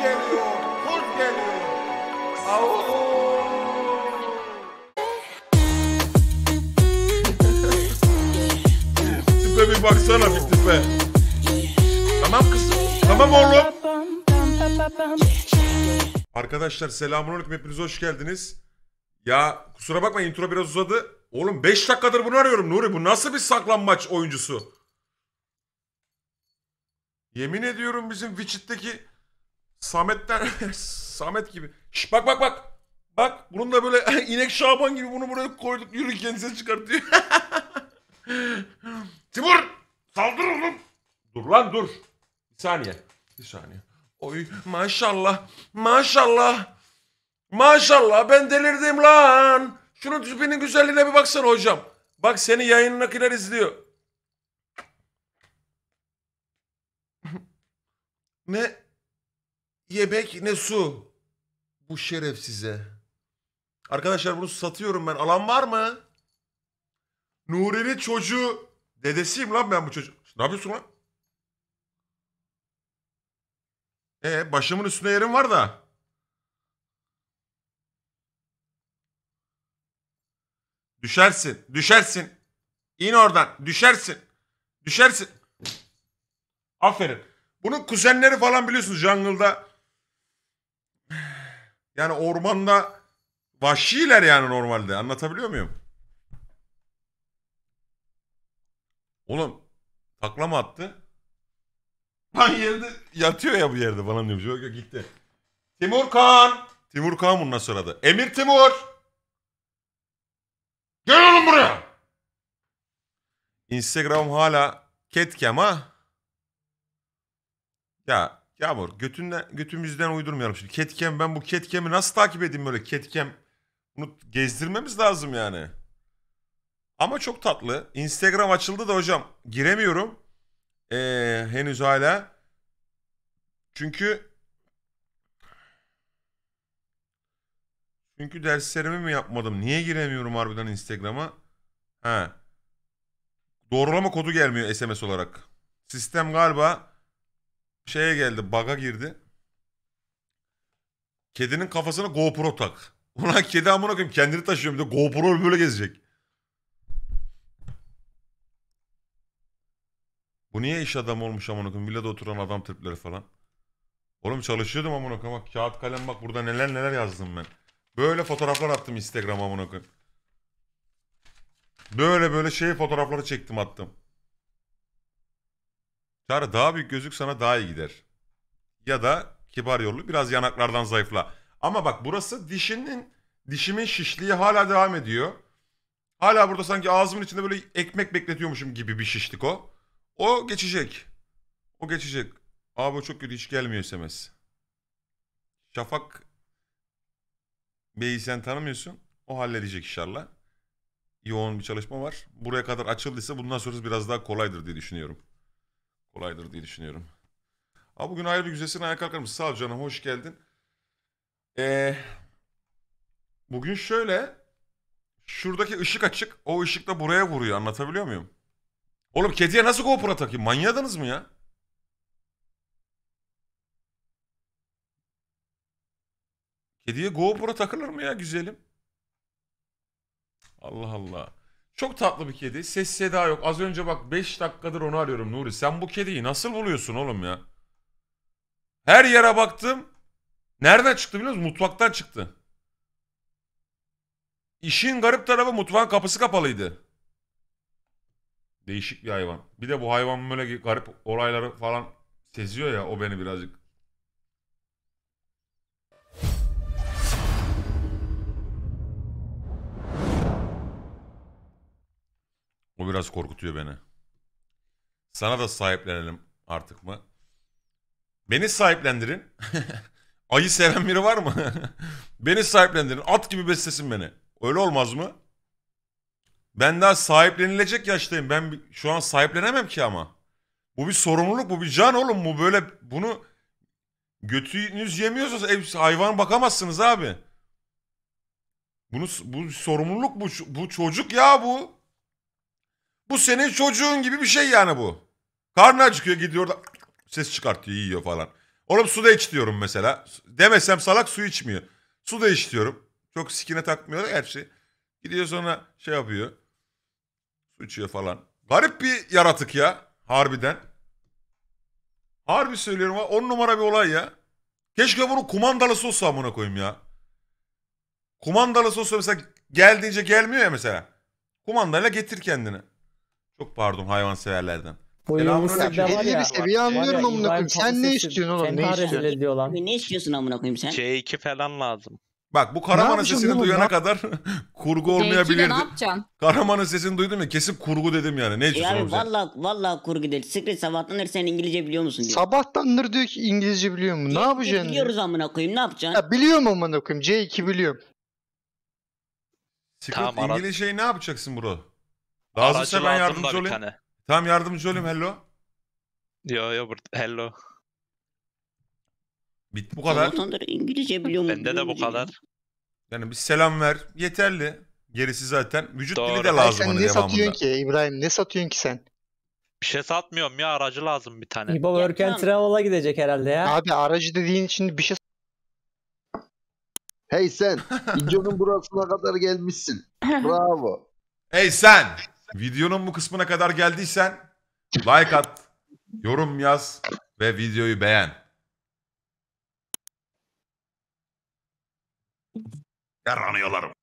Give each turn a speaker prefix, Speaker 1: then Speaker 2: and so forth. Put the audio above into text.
Speaker 1: geliyor, kurt geliyor. Avuuu. tipe bir baksana bir tipe. Tamam kızım. Tamam oğlum. Arkadaşlar selamünaleyküm hepiniz hoş geldiniz. Ya kusura bakma intro biraz uzadı. Oğlum 5 dakikadır bunu arıyorum Nuri. Bu nasıl bir saklanmaç oyuncusu? Yemin ediyorum bizim Witcher'deki Samet'ten Samet gibi. Şş, bak bak bak. Bak bunun da böyle inek Şaban gibi bunu buraya koyduk yürü kendisini çıkartıyor. Timur saldır oğlum. Dur lan dur. Bir saniye. Bir saniye. Oy maşallah maşallah. Maşallah ben delirdim lan. Şunun tipinin güzelliğine bir baksana hocam. Bak seni yayınındakiler izliyor. ne? yemek ne su. Bu şeref size. Arkadaşlar bunu satıyorum ben. Alan var mı? Nuri'nin çocuğu. Dedesiyim lan ben bu çocuk. Ne yapıyorsun lan? Ee, başımın üstüne yerim var da. Düşersin. Düşersin. İn oradan. Düşersin. Düşersin. Aferin. Bunun kuzenleri falan biliyorsunuz jungle'da yani ormanda vahşiler yani normalde. Anlatabiliyor muyum? Oğlum takla mı attı? Lan yerde yatıyor ya bu yerde falan demiş. Yok yok gitti. Timur Kağan. Timur Kağan bundan sonra da. Emir Timur. Gel oğlum buraya. Instagram hala ketkem ha. Ya Yağmur götünden, götümüzden uydurmuyorum şimdi. Ketkem ben bu ketkemi nasıl takip edeyim böyle ketkem? Bunu gezdirmemiz lazım yani. Ama çok tatlı. Instagram açıldı da hocam giremiyorum. Ee, henüz hala. Çünkü Çünkü derslerimi mi yapmadım? Niye giremiyorum harbiden Instagram'a? He. Doğrulama kodu gelmiyor SMS olarak. Sistem galiba şeye geldi, baga girdi. Kedinin kafasına GoPro tak. Ulan kedi amına koyayım kendini taşıyor bir de GoPro böyle gezecek. Bu niye iş adamı olmuş amına koyayım? Villada oturan adam tipleri falan. Oğlum çalışıyordum amına koyayım. Bak kağıt kalem bak burada neler neler yazdım ben. Böyle fotoğraflar attım Instagram'a amına koyayım. Böyle böyle şey fotoğrafları çektim attım. Çağrı daha büyük gözük sana daha iyi gider. Ya da kibar yollu biraz yanaklardan zayıfla. Ama bak burası dişinin dişimin şişliği hala devam ediyor. Hala burada sanki ağzımın içinde böyle ekmek bekletiyormuşum gibi bir şişlik o. O geçecek. O geçecek. Abi o çok kötü hiç gelmiyor SMS. Şafak Bey'i sen tanımıyorsun. O halledecek inşallah. Yoğun bir çalışma var. Buraya kadar açıldıysa bundan sonrası biraz daha kolaydır diye düşünüyorum. Kolaydır diye düşünüyorum. Abi bugün ayrı bir güzelsin ayağa kalkar mısın? Sağ ol canım hoş geldin. Ee, bugün şöyle. Şuradaki ışık açık. O ışık da buraya vuruyor. Anlatabiliyor muyum? Oğlum kediye nasıl GoPro takayım? Manyadınız mı ya? Kediye GoPro takılır mı ya güzelim? Allah Allah. Çok tatlı bir kedi. Ses seda yok. Az önce bak 5 dakikadır onu arıyorum Nuri. Sen bu kediyi nasıl buluyorsun oğlum ya? Her yere baktım. Nereden çıktı biliyor musun? Mutfaktan çıktı. İşin garip tarafı mutfağın kapısı kapalıydı. Değişik bir hayvan. Bir de bu hayvan böyle garip olayları falan seziyor ya o beni birazcık O biraz korkutuyor beni. Sana da sahiplenelim artık mı? Beni sahiplendirin. Ayı seven biri var mı? beni sahiplendirin. At gibi beslesin beni. Öyle olmaz mı? Ben daha sahiplenilecek yaştayım. Ben şu an sahiplenemem ki ama. Bu bir sorumluluk, bu bir can oğlum. Bu böyle bunu götünüz yemiyorsa ev, hayvan bakamazsınız abi. Bunu bu sorumluluk bu bu çocuk ya bu. Bu senin çocuğun gibi bir şey yani bu. Karnı acıkıyor gidiyor da ses çıkartıyor yiyor falan. Oğlum su da iç diyorum mesela. Demesem salak su içmiyor. Su da iç diyorum. Çok sikine takmıyor da gerçi. Gidiyor sonra şey yapıyor. Su içiyor falan. Garip bir yaratık ya. Harbiden. Harbi söylüyorum. On numara bir olay ya. Keşke bunu kumandalı sos amına koyayım ya. Kumandalı sos mesela geldiğince gelmiyor ya mesela. Kumandayla getir kendini. Çok pardon hayvanseverlerden. Selamünaleyküm. Elli bir seviye anlıyorum amına koyayım. Sen ne istiyorsun oğlum? Ne istiyorsun? ediyor Ne istiyorsun amına koyayım sen? C2 falan lazım. Bak bu Karaman'ın sesini duyana kadar kurgu olmayabilirdi. ne Karaman'ın sesini duydun mu? kesin kurgu dedim yani. Ne E istiyorsun Vallahi vallahi sen? kurgu değil. Secret sabahtandır sen İngilizce biliyor musun diyor. Sabahtandır diyor ki İngilizce biliyor mu? Ne yapacaksın? Biliyoruz amına koyayım ne yapacaksın? Ya biliyorum amına koyayım. C2 biliyorum. Secret Tamam, Aras. İngilizceyi ne yapacaksın bro? Lazımsa ben yardımcı olayım. Tane. Tamam yardımcı olayım hello. Yo yo burada hello. Bitti bu kadar. Tamamdır İngilizce biliyor musun? Bende de bu kadar. Yani bir selam ver yeterli. Gerisi zaten vücut Doğru. dili de lazım Ay, sen ne satıyorsun ki İbrahim? Ne satıyorsun ki sen? Bir şey satmıyorum ya aracı lazım bir tane. İbo Work and Travel'a gidecek herhalde ya. Abi aracı dediğin için bir şey Hey sen, videonun burasına kadar gelmişsin. Bravo. Hey sen. Videonun bu kısmına kadar geldiysen like at, yorum yaz ve videoyu beğen. Yaranıyorlarım.